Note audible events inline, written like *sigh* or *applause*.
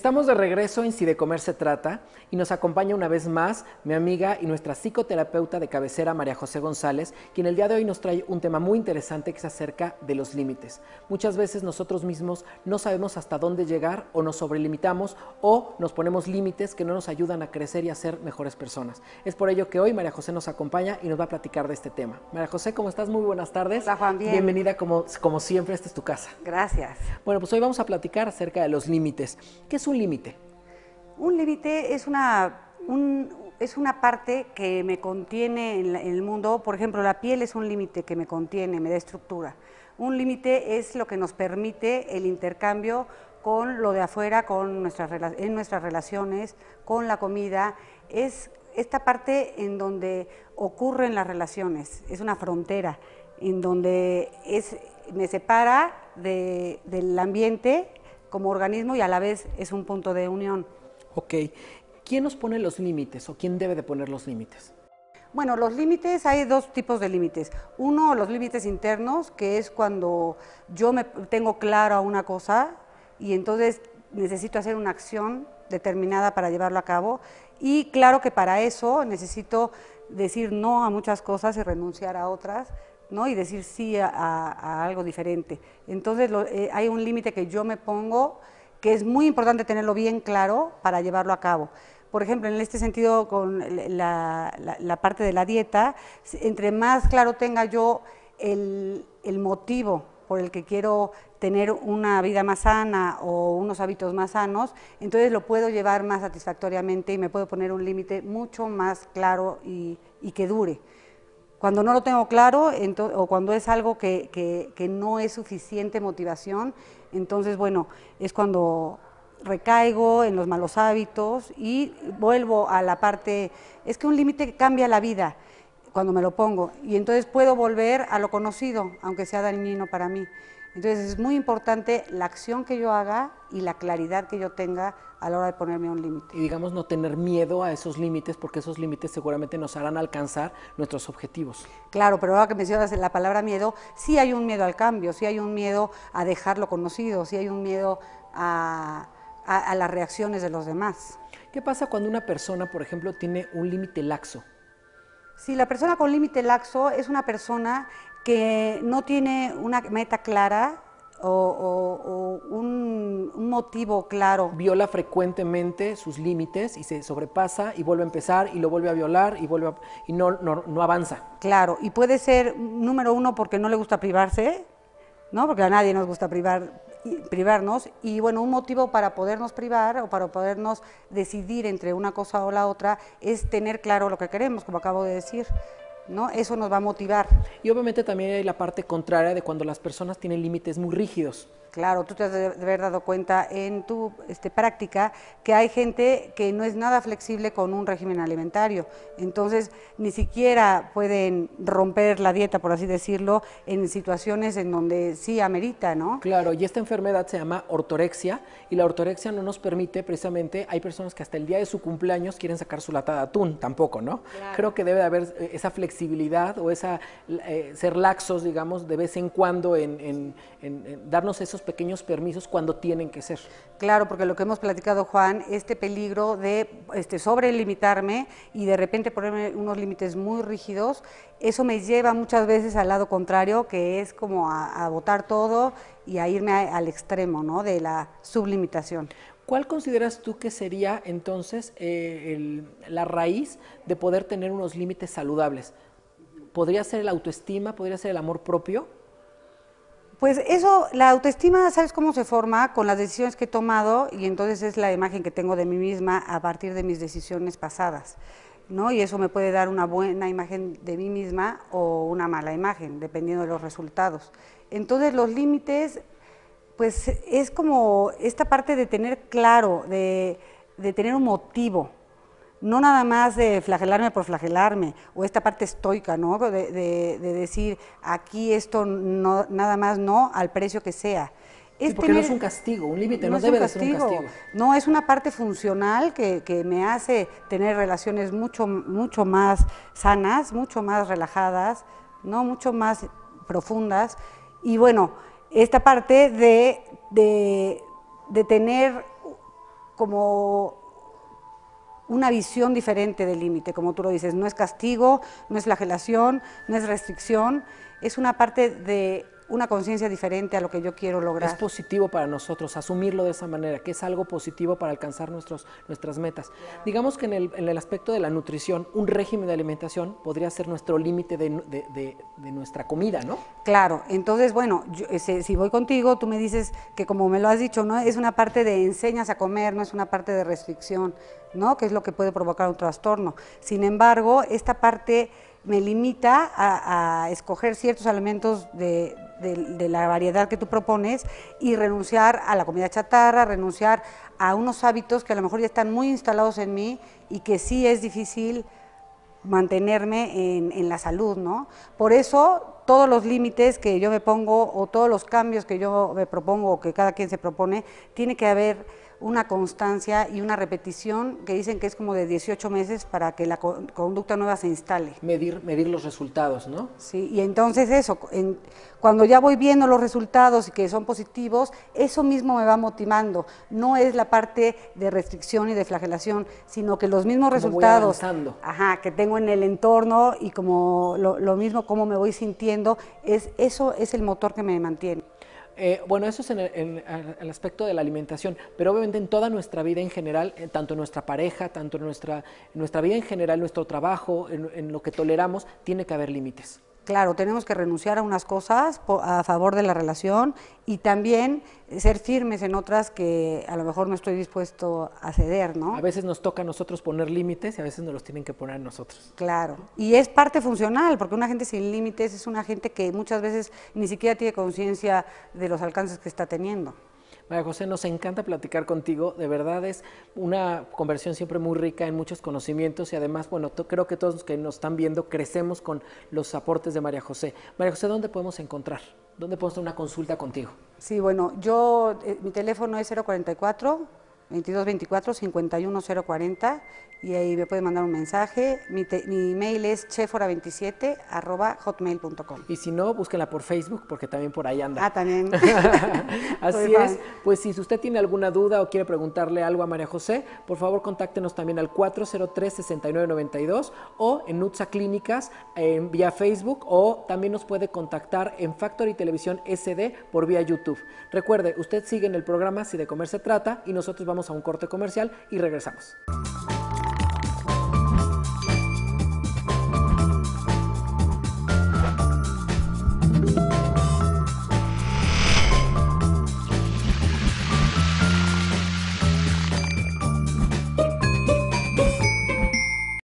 Estamos de regreso en Si de Comer se trata y nos acompaña una vez más mi amiga y nuestra psicoterapeuta de cabecera María José González, quien el día de hoy nos trae un tema muy interesante que se acerca de los límites. Muchas veces nosotros mismos no sabemos hasta dónde llegar o nos sobrelimitamos o nos ponemos límites que no nos ayudan a crecer y a ser mejores personas. Es por ello que hoy María José nos acompaña y nos va a platicar de este tema. María José, ¿cómo estás? Muy buenas tardes. Hola, Juan, Bienvenida como, como siempre, esta es tu casa. Gracias. Bueno, pues hoy vamos a platicar acerca de los límites. ¿Qué es un límite? Un límite es una, es una parte que me contiene en, el mundo. Por ejemplo, la piel es un límite que me contiene, me da estructura. Un límite es lo que nos permite el intercambio con lo de afuera, con nuestras, en nuestras relaciones, con la comida. Es esta parte en donde ocurren las relaciones, es una frontera, en donde es, me separa de, del ambiente como organismo y a la vez es un punto de unión. Ok. ¿Quién nos pone los límites o quién debe de poner los límites? Bueno, los límites, hay dos tipos de límites. Uno, los límites internos, que es cuando yo me tengo claro a una cosa y entonces necesito hacer una acción determinada para llevarlo a cabo. Y claro que para eso necesito decir no a muchas cosas y renunciar a otras y decir sí a, algo diferente. Entonces eh, hay un límite que yo me pongo que es muy importante tenerlo bien claro para llevarlo a cabo. Por ejemplo, en este sentido, con la, parte de la dieta, entre más claro tenga yo el, motivo por el que quiero tener una vida más sana o unos hábitos más sanos, entonces lo puedo llevar más satisfactoriamente y me puedo poner un límite mucho más claro y que dure. Cuando no lo tengo claro o cuando es algo que, no es suficiente motivación, entonces, bueno, es cuando recaigo en los malos hábitos y vuelvo a la parte, es que un límite cambia la vida cuando me lo pongo y entonces puedo volver a lo conocido, aunque sea dañino para mí. Entonces es muy importante la acción que yo haga y la claridad que yo tenga a la hora de ponerme un límite. Y digamos no tener miedo a esos límites, porque esos límites seguramente nos harán alcanzar nuestros objetivos. Claro, pero ahora que mencionas la palabra miedo, sí hay un miedo al cambio, sí hay un miedo a dejarlo conocido, sí hay un miedo a, las reacciones de los demás. ¿Qué pasa cuando una persona, por ejemplo, tiene un límite laxo? Si la persona con límite laxo es una persona que no tiene una meta clara, o, un, motivo claro. Viola frecuentemente sus límites y se sobrepasa y vuelve a empezar y lo vuelve a violar y, vuelve y no, no, avanza. Claro, y puede ser número uno porque no le gusta privarse, ¿no? porque a nadie nos gusta privar, privarnos y bueno, un motivo para podernos privar o para podernos decidir entre una cosa o la otra es tener claro lo que queremos, como acabo de decir. ¿no? Eso nos va a motivar. Y obviamente también hay la parte contraria de cuando las personas tienen límites muy rígidos. Claro, tú te has de haber dado cuenta en tu este, práctica que hay gente que no es nada flexible con un régimen alimentario. Entonces, ni siquiera pueden romper la dieta, por así decirlo, en situaciones en donde sí amerita, ¿no? Claro, y esta enfermedad se llama ortorexia y la ortorexia no nos permite precisamente, hay personas que hasta el día de su cumpleaños quieren sacar su latada de atún, tampoco, ¿no? Creo que debe de haber eh, esa flexibilidad o esa, eh, ser laxos, digamos, de vez en cuando en, darnos esos pequeños permisos cuando tienen que ser. Claro, porque lo que hemos platicado, Juan, este peligro de este, sobrelimitarme y de repente ponerme unos límites muy rígidos, eso me lleva muchas veces al lado contrario, que es como a, a botar todo y a irme al extremo ¿no? de la sublimitación. ¿Cuál consideras tú que sería entonces eh, el, la raíz de poder tener unos límites saludables? ¿Podría ser la autoestima? ¿Podría ser el amor propio? Pues eso, la autoestima, ¿sabes cómo se forma? Con las decisiones que he tomado y entonces es la imagen que tengo de mí misma a partir de mis decisiones pasadas, ¿no? Y eso me puede dar una buena imagen de mí misma o una mala imagen, dependiendo de los resultados. Entonces los límites, pues es como esta parte de tener claro, de, de tener un motivo, no nada más de flagelarme por flagelarme, o esta parte estoica, ¿no? De, de, decir, aquí esto no, nada más no, al precio que sea. porque no es un castigo, un límite, no, debe de ser un castigo. No, es una parte funcional que, me hace tener relaciones mucho, mucho más sanas, mucho más relajadas, ¿no? mucho más profundas. Y bueno, esta parte de tener como una visión diferente del límite, como tú lo dices, no es castigo, no es flagelación, no es restricción, es una parte de una conciencia diferente a lo que yo quiero lograr. Es positivo para nosotros asumirlo de esa manera, que es algo positivo para alcanzar nuestros, nuestras metas. Digamos que en el, aspecto de la nutrición, un régimen de alimentación podría ser nuestro límite de, nuestra comida, ¿no? Claro, entonces, bueno, si, voy contigo, tú me dices que como me lo has dicho, no es una parte de enseñas a comer, no es una parte de restricción, ¿no? Que es lo que puede provocar un trastorno. Sin embargo, esta parte me limita a escoger ciertos alimentos de de, la variedad que tú propones y renunciar a la comida chatarra, renunciar a unos hábitos que a lo mejor ya están muy instalados en mí y que sí es difícil mantenerme en, en la salud, ¿no? Por eso todos los límites que yo me pongo o todos los cambios que yo me propongo o que cada quien se propone, tiene que haber una constancia y una repetición que dicen que es como de 18 meses para que la conducta nueva se instale. Medir, medir los resultados, ¿no? Sí, y entonces eso, en, cuando ya voy viendo los resultados y que son positivos, eso mismo me va motivando. No es la parte de restricción y de flagelación, sino que los mismos resultados ajá, que tengo en el entorno y como lo, lo mismo cómo me voy sintiendo, es, eso es el motor que me mantiene. Eh, bueno, eso es en el, aspecto de la alimentación, pero obviamente en toda nuestra vida en general, eh, tanto en nuestra pareja, tanto en nuestra, nuestra vida en general, nuestro trabajo, en lo que toleramos, tiene que haber límites claro, tenemos que renunciar a unas cosas a favor de la relación y también ser firmes en otras que a lo mejor no estoy dispuesto a ceder, ¿no? A veces nos toca a nosotros poner límites y a veces nos los tienen que poner a nosotros. Claro, y es parte funcional, porque una gente sin límites es una gente que muchas veces ni siquiera tiene conciencia de los alcances que está teniendo. María José, nos encanta platicar contigo. De verdad es una conversión siempre muy rica en muchos conocimientos y además, bueno, creo que todos los que nos están viendo crecemos con los aportes de María José. María José, ¿dónde podemos encontrar? ¿Dónde podemos hacer una consulta contigo? Sí, bueno, yo, eh, mi teléfono es 044 2224 51040 y ahí me puede mandar un mensaje. Mi, email es chefora27 hotmail.com. Y si no, búsquenla por Facebook porque también por ahí anda. Ah, también. *laughs* *laughs* Así es. Pues si usted tiene alguna duda o quiere preguntarle algo a María José, por favor contáctenos también al 403-6992 o en Nutza Clínicas vía Facebook o también nos puede contactar en Factory Televisión SD por vía YouTube. Recuerde, usted sigue en el programa Si de Comer se trata y nosotros vamos a un corte comercial y regresamos.